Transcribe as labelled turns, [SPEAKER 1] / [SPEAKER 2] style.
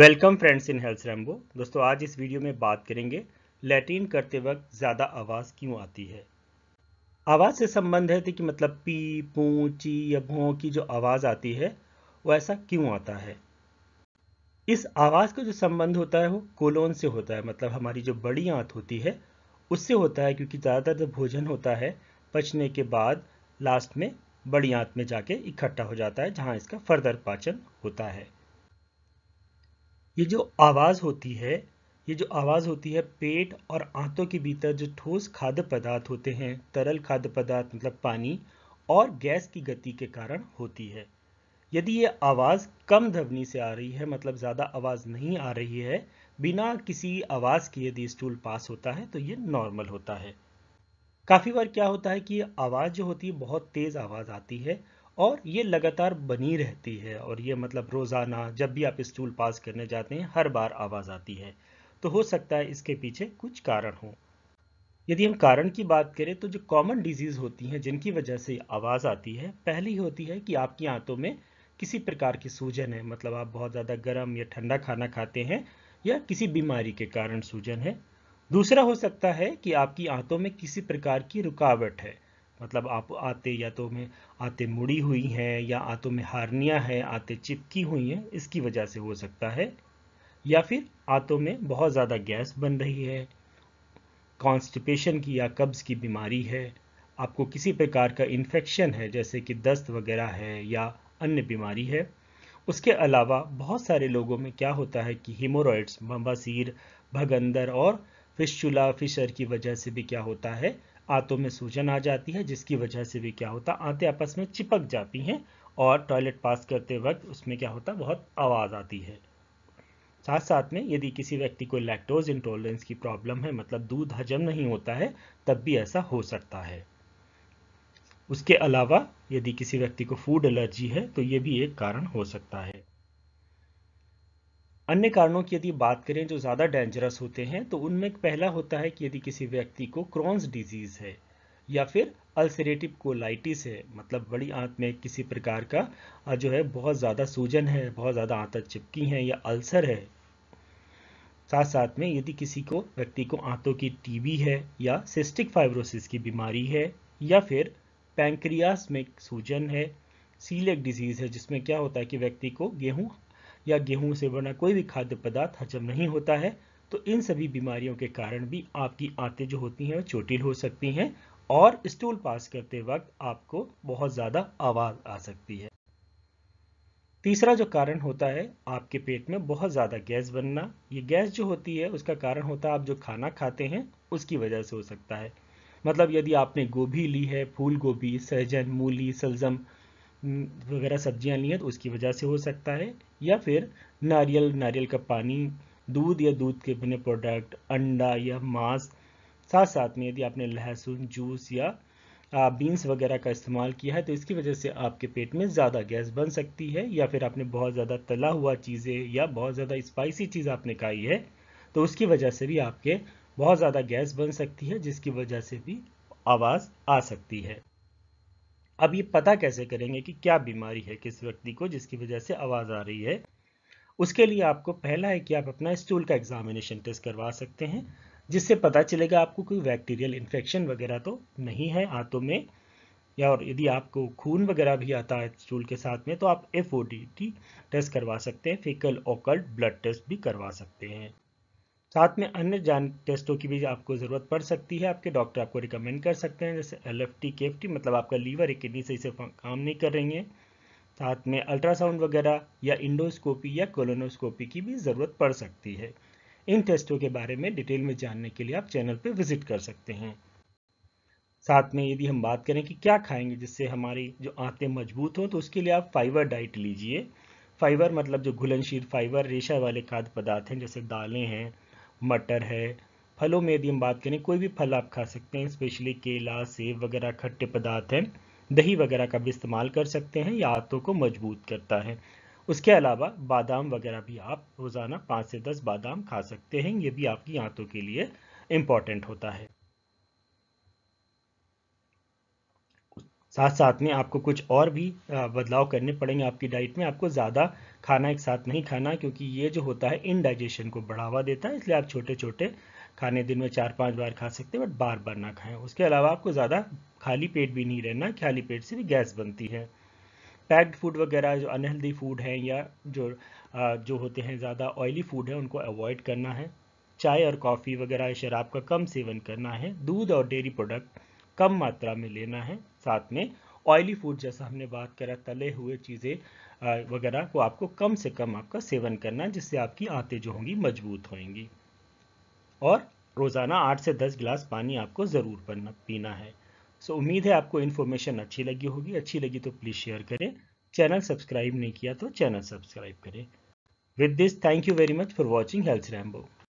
[SPEAKER 1] welcome friends in health Rambo दोस्तों आज इस वीडियो में बात करेंगे लैटिन करते वक्त ज़्यादा आवाज़ क्यों आती है आवाज़ से संबंध है कि मतलब पी पू ची या भों की जो आवाज़ आती है वो ऐसा क्यों आता है इस आवाज़ का जो संबंध होता है वो कोलोन से होता है मतलब हमारी जो बड़ी आँत होती है उससे होता है क्योंकि ज़्यादातर जो भोजन होता है पचने के बाद लास्ट में बड़ी आँत में जाके इकट्ठा हो जाता है जहाँ इसका फर्दर पाचन होता है ये जो आवाज़ होती है ये जो आवाज़ होती है पेट और आंतों के भीतर जो ठोस खाद्य पदार्थ होते हैं तरल खाद्य पदार्थ मतलब पानी और गैस की गति के कारण होती है यदि ये आवाज़ कम ध्वनि से आ रही है मतलब ज़्यादा आवाज़ नहीं आ रही है बिना किसी आवाज़ के यदि स्टूल पास होता है तो ये नॉर्मल होता है काफ़ी बार क्या होता है कि आवाज़ जो होती है बहुत तेज़ आवाज़ आती है और ये लगातार बनी रहती है और ये मतलब रोज़ाना जब भी आप स्टूल पास करने जाते हैं हर बार आवाज़ आती है तो हो सकता है इसके पीछे कुछ कारण हो यदि हम कारण की बात करें तो जो कॉमन डिजीज़ होती हैं जिनकी वजह से आवाज़ आती है पहली होती है कि आपकी आंतों में किसी प्रकार की सूजन है मतलब आप बहुत ज़्यादा गर्म या ठंडा खाना खाते हैं या किसी बीमारी के कारण सूजन है दूसरा हो सकता है कि आपकी आंतों में किसी प्रकार की रुकावट है मतलब आप आते या तो में आते मुड़ी हुई हैं या आतों में हारनिया है आते चिपकी हुई हैं इसकी वजह से हो सकता है या फिर आतों में बहुत ज़्यादा गैस बन रही है कॉन्स्टिपेशन की या कब्ज़ की बीमारी है आपको किसी प्रकार का इन्फेक्शन है जैसे कि दस्त वगैरह है या अन्य बीमारी है उसके अलावा बहुत सारे लोगों में क्या होता है कि हिमोरॉयड्स बम्बासीर भगंदर और फिशुला फिशर की वजह से भी क्या होता है आंतों में सूजन आ जाती है जिसकी वजह से भी क्या होता आंतें आपस में चिपक जाती हैं और टॉयलेट पास करते वक्त उसमें क्या होता बहुत आवाज़ आती है साथ साथ में यदि किसी व्यक्ति को लैक्टोज इंटॉलरेंस की प्रॉब्लम है मतलब दूध हजम नहीं होता है तब भी ऐसा हो सकता है उसके अलावा यदि किसी व्यक्ति को फूड एलर्जी है तो ये भी एक कारण हो सकता है अन्य कारणों की यदि बात करें जो ज़्यादा डेंजरस होते हैं तो उनमें पहला होता है कि यदि किसी व्यक्ति को क्रॉन्स डिजीज़ है या फिर अल्सरेटिव कोलाइटिस है मतलब बड़ी आंत में किसी प्रकार का जो है बहुत ज़्यादा सूजन है बहुत ज़्यादा आंत चिपकी हैं या अल्सर है साथ साथ में यदि किसी को व्यक्ति को आंतों की टीबी है या सिस्टिक फाइब्रोसिस की बीमारी है या फिर पैंक्रियास में सूजन है सीलेक डिजीज़ है जिसमें क्या होता है कि व्यक्ति को गेहूं या गेहूं से बना कोई भी खाद्य पदार्थ हजम नहीं होता है तो इन सभी बीमारियों के कारण भी आपकी आंतें जो होती हैं वो चोटिल हो सकती हैं और स्टूल पास करते वक्त आपको बहुत ज़्यादा आवाज़ आ सकती है तीसरा जो कारण होता है आपके पेट में बहुत ज़्यादा गैस बनना ये गैस जो होती है उसका कारण होता है आप जो खाना खाते हैं उसकी वजह से हो सकता है मतलब यदि आपने गोभी ली है फूल गोभी सहजन मूली सलजम वगैरह सब्जियां ली हैं तो उसकी वजह से हो सकता है या फिर नारियल नारियल का पानी दूध या दूध के बने प्रोडक्ट अंडा या मांस साथ साथ में यदि आपने लहसुन जूस या बीन्स वगैरह का इस्तेमाल किया है तो इसकी वजह से आपके पेट में ज़्यादा गैस बन सकती है या फिर आपने बहुत ज़्यादा तला हुआ चीज़ें या बहुत ज़्यादा स्पाइसी चीज़ आपने खाई है तो उसकी वजह से भी आपके बहुत ज़्यादा गैस बन सकती है जिसकी वजह से भी आवाज़ आ सकती है अब ये पता कैसे करेंगे कि क्या बीमारी है किस व्यक्ति को जिसकी वजह से आवाज़ आ रही है उसके लिए आपको पहला है कि आप अपना स्टूल का एग्जामिनेशन टेस्ट करवा सकते हैं जिससे पता चलेगा आपको कोई बैक्टीरियल इन्फेक्शन वगैरह तो नहीं है हाथों में या और यदि आपको खून वगैरह भी आता है स्टूल के साथ में तो आप एफ टेस्ट करवा सकते हैं फेकल ओकल्ट ब्लड टेस्ट भी करवा सकते हैं साथ में अन्य जान टेस्टों की भी आपको ज़रूरत पड़ सकती है आपके डॉक्टर आपको रिकमेंड कर सकते हैं जैसे L F T K F T मतलब आपका लीवर या किडनी सही से काम नहीं कर रही है साथ में अल्ट्रासाउंड वगैरह या इंडोस्कोपी या कोलोनोस्कोपी की भी ज़रूरत पड़ सकती है इन टेस्टों के बारे में डिटेल में जानने के लिए आप चैनल पर विजिट कर सकते हैं साथ में यदि हम बात करें कि क्या खाएंगे जिससे हमारी जो आंतें मजबूत हों तो उसके लिए आप फाइबर डाइट लीजिए फाइबर मतलब जो घुलनशील फाइबर रेशा वाले खाद्य पदार्थ हैं जैसे दालें हैं मटर है फलों में यदि हम बात करें कोई भी फल आप खा सकते हैं स्पेशली केला सेब वगैरह खट्टे पदार्थ हैं दही वगैरह का भी इस्तेमाल कर सकते हैं या आंतों को मजबूत करता है उसके अलावा बादाम वगैरह भी आप रोज़ाना पाँच से दस बादाम खा सकते हैं ये भी आपकी आंतों के लिए इम्पॉर्टेंट होता है साथ साथ में आपको कुछ और भी बदलाव करने पड़ेंगे आपकी डाइट में आपको ज़्यादा खाना एक साथ नहीं खाना क्योंकि ये जो होता है इनडाइजेशन को बढ़ावा देता है इसलिए आप छोटे छोटे खाने दिन में चार पांच बार खा सकते हैं बट बार बार ना खाएं उसके अलावा आपको ज़्यादा खाली पेट भी नहीं रहना खाली पेट से भी गैस बनती है पैक्ड फूड वगैरह जो अनहेल्दी फूड है या जो जो होते हैं ज़्यादा ऑयली फूड है उनको अवॉइड करना है चाय और कॉफ़ी वगैरह शराब का कम सेवन करना है दूध और डेयरी प्रोडक्ट कम मात्रा में लेना है साथ में ऑयली फूड जैसा हमने बात करा तले हुए चीज़ें वगैरह को आपको कम से कम आपका सेवन करना है जिससे आपकी आंतें जो होंगी मजबूत होंगी और रोज़ाना आठ से दस गिलास पानी आपको ज़रूर पीना है सो उम्मीद है आपको इन्फॉर्मेशन अच्छी लगी होगी अच्छी लगी तो प्लीज़ शेयर करें चैनल सब्सक्राइब नहीं किया तो चैनल सब्सक्राइब करें with this thank you very much for watching health Rambo